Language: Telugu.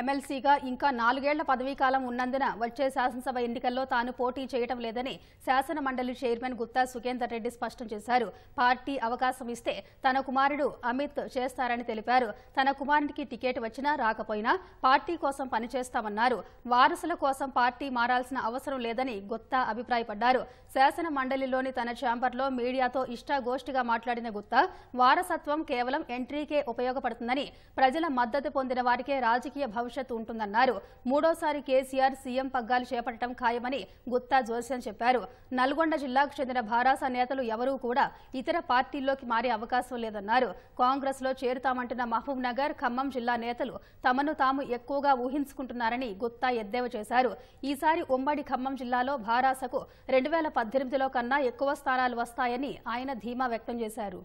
ఎమ్మెల్సీగా ఇంకా నాలుగేళ్ల పదవీ కాలం ఉన్నందున వచ్చే శాసనసభ ఎన్నికల్లో తాను పోటీ చేయడం లేదని శాసన మండలి చైర్మన్ గుత్తా సుఖేందర్ రెడ్డి స్పష్టం చేశారు పార్టీ అవకాశం ఇస్తే తన కుమారుడు అమిత్ చేస్తారని తెలిపారు తన కుమారునికి టికెట్ వచ్చినా రాకపోయినా పార్టీ కోసం పనిచేస్తామన్నారు వారసుల కోసం పార్టీ మారాల్సిన అవసరం లేదని గుత్తా అభిప్రాయపడ్డారు శాసన మండలిలోని తన ఛాంబర్లో మీడియాతో ఇష్టాగోష్ఠిగా మాట్లాడిన గుత్తా వారసత్వం కేవలం ఎంట్రీకే ఉపయోగపడుతుందని ప్రజల మద్దతు పొందిన వారికే రాజకీయ భవిష్యత్తు ఉంటుందన్నారు మూడోసారి కేసీఆర్ సీఎం పగ్గాలు చేపట్టడం ఖాయమని గుత్తా జోస్యం చెప్పారు నల్గొండ జిల్లాకు చెందిన భారాస నేతలు ఎవరూ కూడా ఇతర పార్టీల్లోకి మారే అవకాశం లేదన్నారు కాంగ్రెస్ లో చేరుతామంటున్న మహబూబ్ నగర్ ఖమ్మం జిల్లా నేతలు తమను తాము ఎక్కువగా ఊహించుకుంటున్నారని గుత్తా ఎద్దేవా చేశారు ఈసారి ఉమ్మడి ఖమ్మం జిల్లాలో భారాసకు రెండు వేల పద్దెనిమిదిలో కన్నా ఎక్కువ స్థానాలు వస్తాయని ఆయన ధీమా వ్యక్తం చేశారు